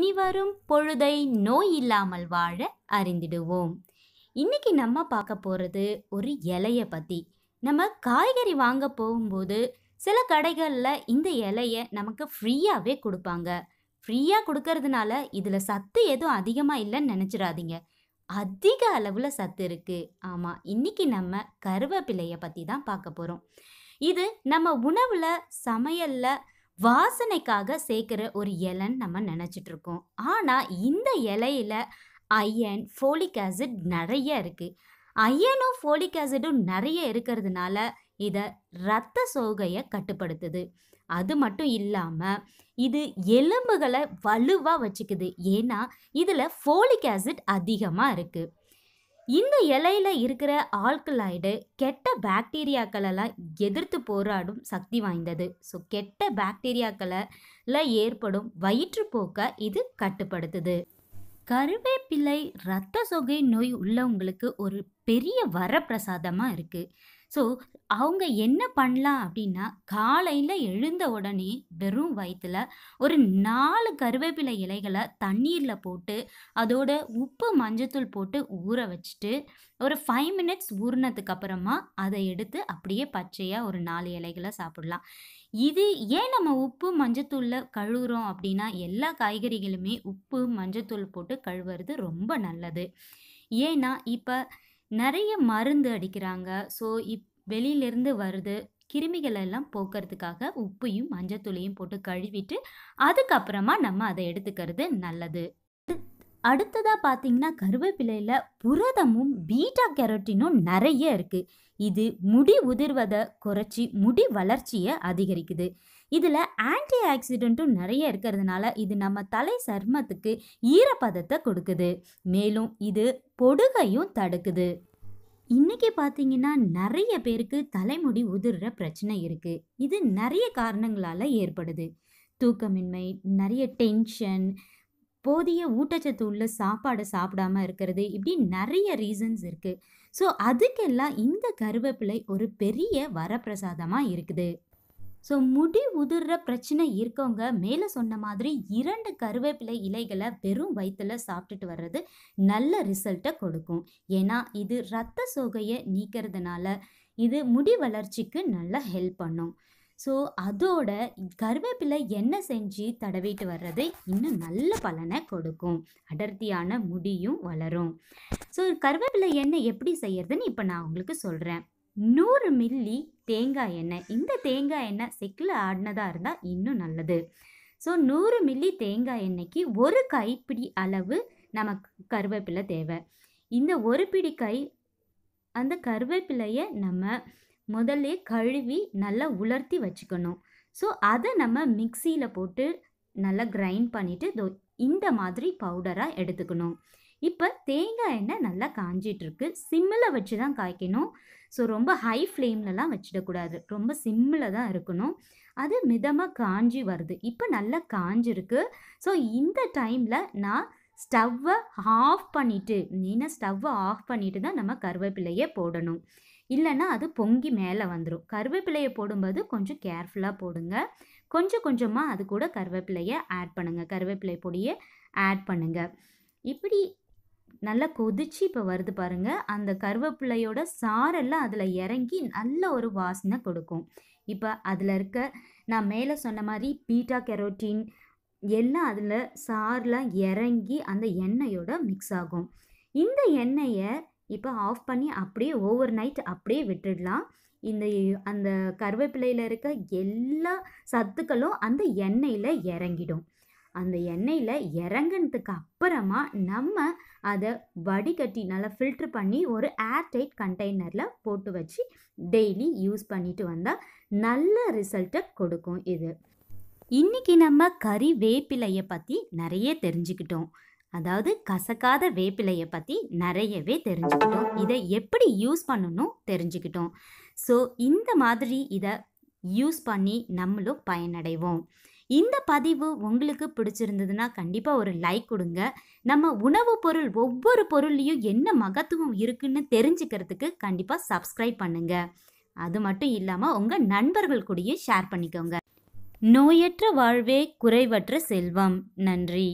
இனி வரும் பொழுதை நோய் இல்லாமல் வாழ அறிந்திடுவோம் இன்னைக்கு நம்ம பார்க்க போகிறது ஒரு இலையை பற்றி நம்ம காய்கறி வாங்க போகும்போது சில கடைகளில் இந்த இலையை நமக்கு ஃப்ரீயாகவே கொடுப்பாங்க ஃப்ரீயாக கொடுக்கறதுனால இதில் சத்து எதுவும் அதிகமாக இல்லைன்னு நினச்சிடாதீங்க அதிக அளவில் சத்து இருக்குது ஆமாம் இன்றைக்கி நம்ம கருவேப்பிலையை பற்றி தான் பார்க்க போகிறோம் இது நம்ம உணவில் சமையலில் வாசனைக்காக சேர்க்குற ஒரு இலைன்னு நம்ம நினச்சிட்டு இருக்கோம் ஆனால் இந்த இலையில ஐயன் ஃபோலிக் ஆசிட் நிறைய இருக்குது ஐயனும் ஃபோலிக் ஆசிடும் நிறைய இருக்கிறதுனால இதை ரத்த சோகையை கட்டுப்படுத்துது அது மட்டும் இல்லாமல் இது எலும்புகளை வலுவாக வச்சுக்குது ஏன்னா இதில் ஃபோலிக் ஆசிட் அதிகமாக இருக்குது இந்த இலையில் இருக்கிற ஆல்கலாய்டு கெட்ட பாக்டீரியாக்களெல்லாம் எதிர்த்து போராடும் சக்தி வாய்ந்தது ஸோ கெட்ட பாக்டீரியாக்களில் ஏற்படும் வயிற்றுப்போக்கை இது கட்டுப்படுத்துது கருவேப்பிலை இரத்த சொகை நோய் உள்ளவங்களுக்கு ஒரு பெரிய வரப்பிரசாதமாக இருக்குது ஸோ அவங்க என்ன பண்ணலாம் அப்படின்னா காலையில் எழுந்த உடனே வெறும் வயிற்றில் ஒரு நாலு கருவேப்பிலை இலைகளை தண்ணீரில் போட்டு அதோட உப்பு மஞ்சத்தூள் போட்டு ஊற வச்சுட்டு ஒரு ஃபைவ் மினிட்ஸ் ஊறினதுக்கு அப்புறமா அதை எடுத்து அப்படியே பச்சையாக ஒரு நாலு இலைகளை சாப்பிடலாம் இது ஏன் நம்ம உப்பு மஞ்சத்தூளில் கழுவுறோம் அப்படின்னா எல்லா காய்கறிகளுமே உப்பு மஞ்சத்தூள் போட்டு கழுவுறது ரொம்ப நல்லது ஏன்னா இப்போ நிறைய மருந்து அடிக்கிறாங்க ஸோ இப் வெளியிலேருந்து வருது கிருமிகள் எல்லாம் போக்குறதுக்காக உப்பையும் தூளையும் போட்டு கழுவிட்டு அதுக்கப்புறமா நம்ம அதை எடுத்துக்கிறது நல்லது அடுத்ததாக பார்த்தீங்கன்னா கருவேப்பிலையில் புரதமும் பீட்டா கேரட்டினும் நிறைய இருக்குது இது முடி உதிர்வதை குறைச்சி முடி வளர்ச்சியை அதிகரிக்குது இதில் ஆன்டி ஆக்சிடென்ட்டும் நிறைய இருக்கிறதுனால இது நம்ம தலை சர்மத்துக்கு ஈரப்பதத்தை கொடுக்குது மேலும் இது பொடுகையும் தடுக்குது இன்றைக்கி பார்த்தீங்கன்னா நிறைய பேருக்கு தலைமுடி உதிர்ற பிரச்சனை இருக்குது இது நிறைய காரணங்களால் ஏற்படுது தூக்கமின்மை நிறைய டென்ஷன் போதிய ஊட்டச்சத்து உள்ள சாப்பாடை சாப்பிடாம இருக்கிறது இப்படி நிறைய ரீசன்ஸ் இருக்குது ஸோ அதுக்கெல்லாம் இந்த கருவேப்பிலை ஒரு பெரிய வரப்பிரசாதமாக இருக்குது ஸோ முடி உதிர்ற பிரச்சனை இருக்கவங்க மேலே சொன்ன மாதிரி இரண்டு கருவேப்பிலை இலைகளை வெறும் வயிற்றில் சாப்பிட்டுட்டு வர்றது நல்ல ரிசல்ட்டை கொடுக்கும் ஏன்னா இது ரத்த சோகையை நீக்கிறதுனால இது முடி வளர்ச்சிக்கு நல்லா ஹெல்ப் பண்ணும் ஸோ அதோட கருவேப்பிலை எண்ணெய் செஞ்சு தடவிட்டு வர்றது இன்னும் நல்ல பலனை கொடுக்கும் அடர்த்தியான முடியும் வளரும் ஸோ கருவேப்பிலை எண்ணெய் எப்படி செய்யறதுன்னு இப்போ நான் உங்களுக்கு சொல்கிறேன் நூறு மில்லி தேங்காய் எண்ணெய் இந்த தேங்காய் எண்ணெய் செக்கில் ஆடினதாக இருந்தால் இன்னும் நல்லது ஸோ நூறு மில்லி தேங்காய் எண்ணெய்க்கு ஒரு கைப்பிடி அளவு நமக்கு கருவேப்பிலை தேவை இந்த ஒரு பிடி கை அந்த கருவேப்பிலையை நம்ம முதல்ல கழுவி நல்லா உலர்த்தி வச்சுக்கணும் ஸோ அதை நம்ம மிக்சியில் போட்டு நல்லா கிரைண்ட் பண்ணிவிட்டு இந்த மாதிரி பவுடராக எடுத்துக்கணும் இப்போ தேங்காய் எண்ணெய் நல்லா காஞ்சிட்ருக்கு சிம்மில் வச்சு தான் காய்க்கணும் ஸோ ரொம்ப ஹை ஃப்ளேம்லலாம் வச்சிடக்கூடாது ரொம்ப சிம்மில் தான் இருக்கணும் அது மிதமாக காஞ்சி வருது இப்போ நல்லா காஞ்சிருக்கு ஸோ இந்த டைமில் நான் ஸ்டவ்வை ஆஃப் பண்ணிவிட்டு மெயினாக ஸ்டவ்வை ஆஃப் பண்ணிவிட்டு தான் நம்ம கருவேப்பிலையே போடணும் இல்லைன்னா அது பொங்கி மேலே வந்துடும் கருவேப்பிலையை போடும்போது கொஞ்சம் கேர்ஃபுல்லாக போடுங்க கொஞ்சம் கொஞ்சமாக அது கூட கருவேப்பிலையை ஆட் பண்ணுங்கள் கருவேப்பிலை பொடியை ஆட் பண்ணுங்கள் இப்படி நல்லா கொதிச்சு இப்போ வருது பாருங்கள் அந்த கருவேப்பிலையோட சாரெல்லாம் அதில் இறங்கி நல்ல ஒரு வாசனை கொடுக்கும் இப்போ அதில் இருக்க நான் மேலே சொன்ன மாதிரி பீட்டா கெரோட்டின் எல்லாம் அதில் சாரெலாம் இறங்கி அந்த எண்ணெயோட மிக்ஸ் ஆகும் இந்த எண்ணெயை இப்போ ஆஃப் பண்ணி அப்படியே ஓவர் நைட் அப்படியே விட்டுடலாம் இந்த அந்த கருவேப்பிலையில் இருக்க எல்லா சத்துக்களும் அந்த எண்ணெயில் இறங்கிடும் அந்த எண்ணெயில் இறங்கினதுக்கு அப்புறமா நம்ம அதை வடிகட்டி நல்லா ஃபில்ட்ரு பண்ணி ஒரு ஏர்டைட் கண்டெய்னரில் போட்டு வச்சு டெய்லி யூஸ் பண்ணிட்டு வந்தால் நல்ல ரிசல்ட்டை கொடுக்கும் இது இன்றைக்கி நம்ம கறி வேப்பிலையை பற்றி நிறைய தெரிஞ்சுக்கிட்டோம் அதாவது கசக்காத வேப்பிலையை பற்றி நிறையவே தெரிஞ்சுக்கிட்டோம் இதை எப்படி யூஸ் பண்ணணும் தெரிஞ்சுக்கிட்டோம் ஸோ இந்த மாதிரி இதை யூஸ் பண்ணி நம்மளும் பயனடைவோம் இந்த பதிவு உங்களுக்கு பிடிச்சிருந்ததுன்னா கண்டிப்பாக ஒரு லைக் கொடுங்க நம்ம உணவு பொருள் ஒவ்வொரு பொருள்லேயும் என்ன மகத்துவம் இருக்குன்னு தெரிஞ்சுக்கிறதுக்கு கண்டிப்பாக சப்ஸ்கிரைப் பண்ணுங்க அது மட்டும் இல்லாமல் உங்கள் நண்பர்கள் கூடயும் ஷேர் பண்ணிக்கோங்க நோயற்ற வாழ்வே குறைவற்ற செல்வம் நன்றி